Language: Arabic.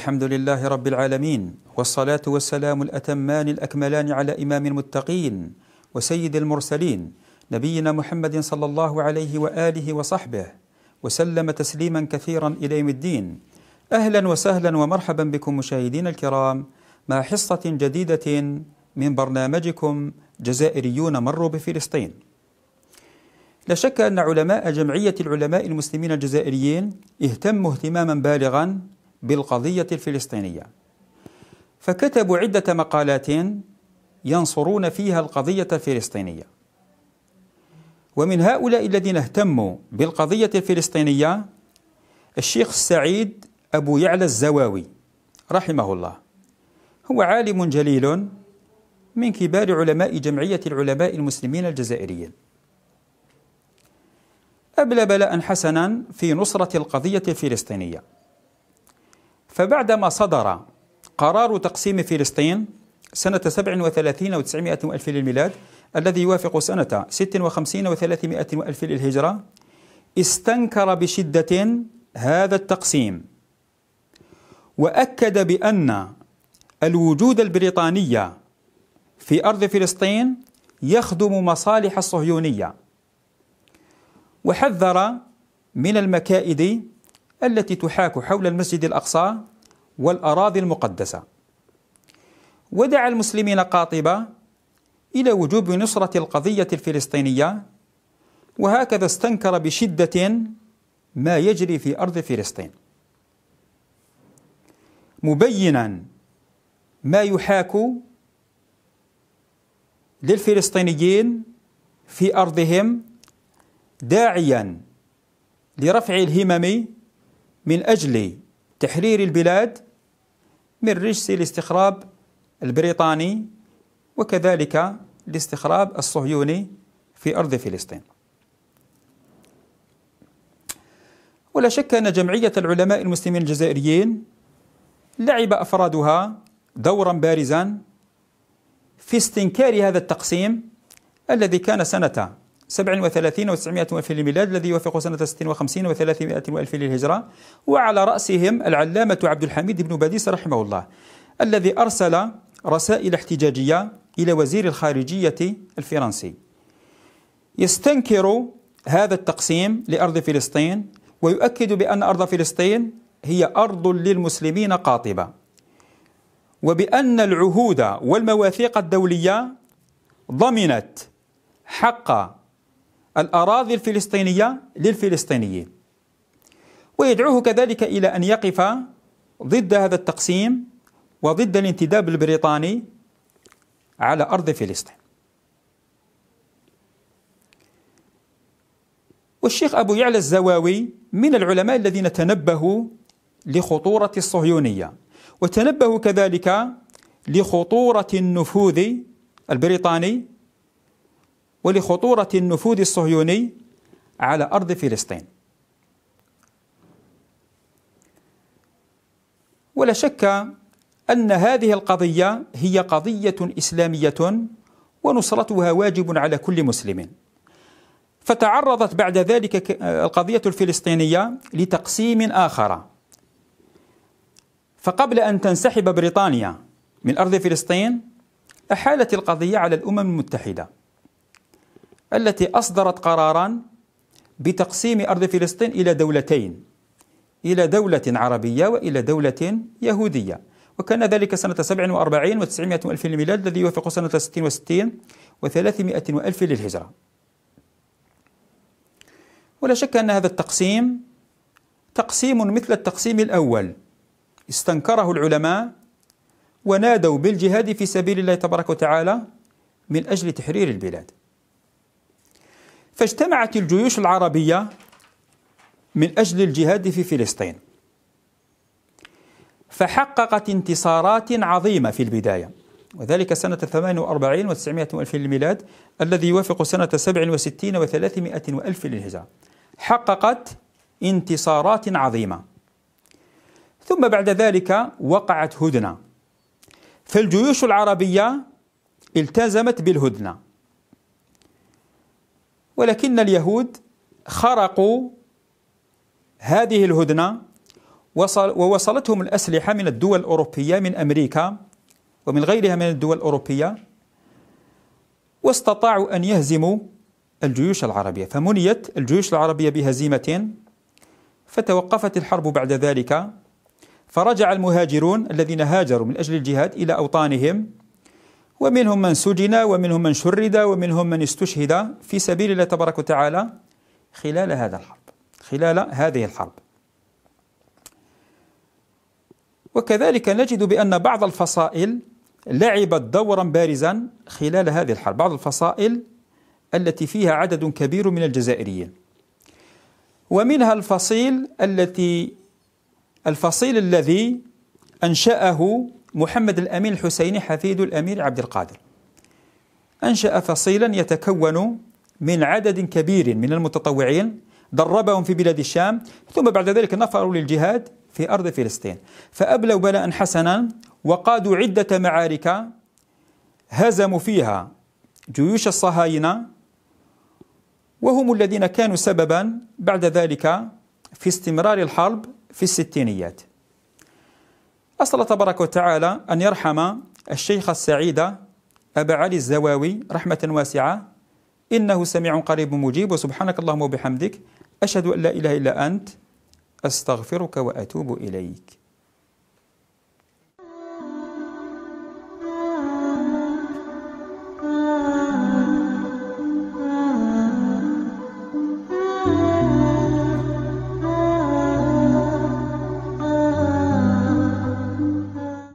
الحمد لله رب العالمين والصلاة والسلام الأتمان الأكملان على إمام المتقين وسيد المرسلين نبينا محمد صلى الله عليه وآله وصحبه وسلم تسليما كثيرا إلى يوم الدين أهلا وسهلا ومرحبا بكم مشاهدين الكرام مع حصة جديدة من برنامجكم جزائريون مروا بفلسطين لا شك أن علماء جمعية العلماء المسلمين الجزائريين اهتموا اهتماما بالغا بالقضية الفلسطينية فكتبوا عدة مقالات ينصرون فيها القضية الفلسطينية ومن هؤلاء الذين اهتموا بالقضية الفلسطينية الشيخ السعيد أبو يعلى الزواوي رحمه الله هو عالم جليل من كبار علماء جمعية العلماء المسلمين الجزائريين أبلى بلاء حسنا في نصرة القضية الفلسطينية فبعدما صدر قرار تقسيم فلسطين سنة 37 و 900 وألف للميلاد الذي يوافق سنة 56 و 300 وألف للهجرة استنكر بشدة هذا التقسيم وأكد بأن الوجود البريطاني في أرض فلسطين يخدم مصالح الصهيونية وحذر من المكائد التي تحاك حول المسجد الأقصى والأراضي المقدسة ودعا المسلمين قاطبة إلى وجوب نصرة القضية الفلسطينية وهكذا استنكر بشدة ما يجري في أرض فلسطين مبينا ما يحاك للفلسطينيين في أرضهم داعيا لرفع الهمم من أجل تحرير البلاد من رجس الاستخراب البريطاني وكذلك الاستخراب الصهيوني في أرض فلسطين ولا شك أن جمعية العلماء المسلمين الجزائريين لعب أفرادها دورا بارزا في استنكار هذا التقسيم الذي كان سنة 37 و900 ألف للميلاد الذي يوافق سنة 56 و300 ألف للهجرة وعلى رأسهم العلامة عبد الحميد بن باديس رحمه الله الذي أرسل رسائل احتجاجية إلى وزير الخارجية الفرنسي يستنكر هذا التقسيم لأرض فلسطين ويؤكد بأن أرض فلسطين هي أرض للمسلمين قاطبة وبأن العهود والمواثيق الدولية ضمنت حق الأراضي الفلسطينية للفلسطينيين ويدعوه كذلك إلى أن يقف ضد هذا التقسيم وضد الانتداب البريطاني على أرض فلسطين والشيخ أبو يعلى الزواوي من العلماء الذين تنبهوا لخطورة الصهيونية وتنبهوا كذلك لخطورة النفوذ البريطاني ولخطورة النفوذ الصهيوني على أرض فلسطين ولا شك أن هذه القضية هي قضية إسلامية ونصرتها واجب على كل مسلم فتعرضت بعد ذلك القضية الفلسطينية لتقسيم آخر فقبل أن تنسحب بريطانيا من أرض فلسطين أحالت القضية على الأمم المتحدة التي أصدرت قرارا بتقسيم أرض فلسطين إلى دولتين إلى دولة عربية وإلى دولة يهودية وكان ذلك سنة 47 و900 ألف للميلاد الذي يوافق سنة 66 و300 ألف للهجرة ولا شك أن هذا التقسيم تقسيم مثل التقسيم الأول استنكره العلماء ونادوا بالجهاد في سبيل الله تبارك وتعالى من أجل تحرير البلاد فاجتمعت الجيوش العربية من أجل الجهاد في فلسطين فحققت انتصارات عظيمة في البداية وذلك سنة 48 و 900 ألف للميلاد الذي يوافق سنة 67 و 300 ألف للهجرة حققت انتصارات عظيمة ثم بعد ذلك وقعت هدنة فالجيوش العربية التزمت بالهدنه ولكن اليهود خرقوا هذه الهدنة ووصلتهم الأسلحة من الدول الأوروبية من أمريكا ومن غيرها من الدول الأوروبية واستطاعوا أن يهزموا الجيوش العربية فمنيت الجيوش العربية بهزيمة فتوقفت الحرب بعد ذلك فرجع المهاجرون الذين هاجروا من أجل الجهاد إلى أوطانهم ومنهم من سجن ومنهم من شرد ومنهم من استشهد في سبيل الله تبارك وتعالى خلال هذا الحرب خلال هذه الحرب وكذلك نجد بأن بعض الفصائل لعبت دورا بارزا خلال هذه الحرب بعض الفصائل التي فيها عدد كبير من الجزائريين ومنها الفصيل التي الفصيل الذي أنشأه محمد الأمين الحسيني حفيد الأمير عبد القادر أنشأ فصيلا يتكون من عدد كبير من المتطوعين دربهم في بلاد الشام ثم بعد ذلك نفروا للجهاد في أرض فلسطين فأبلوا بلاء حسنا وقادوا عدة معارك هزموا فيها جيوش الصهاينة وهم الذين كانوا سببا بعد ذلك في استمرار الحرب في الستينيات أسأل الله تبارك وتعالى أن يرحم الشيخ السعيد أبا علي الزواوي رحمة واسعة إنه سميع قريب مجيب وسبحانك اللهم وبحمدك أشهد أن لا إله إلا أنت أستغفرك وأتوب إليك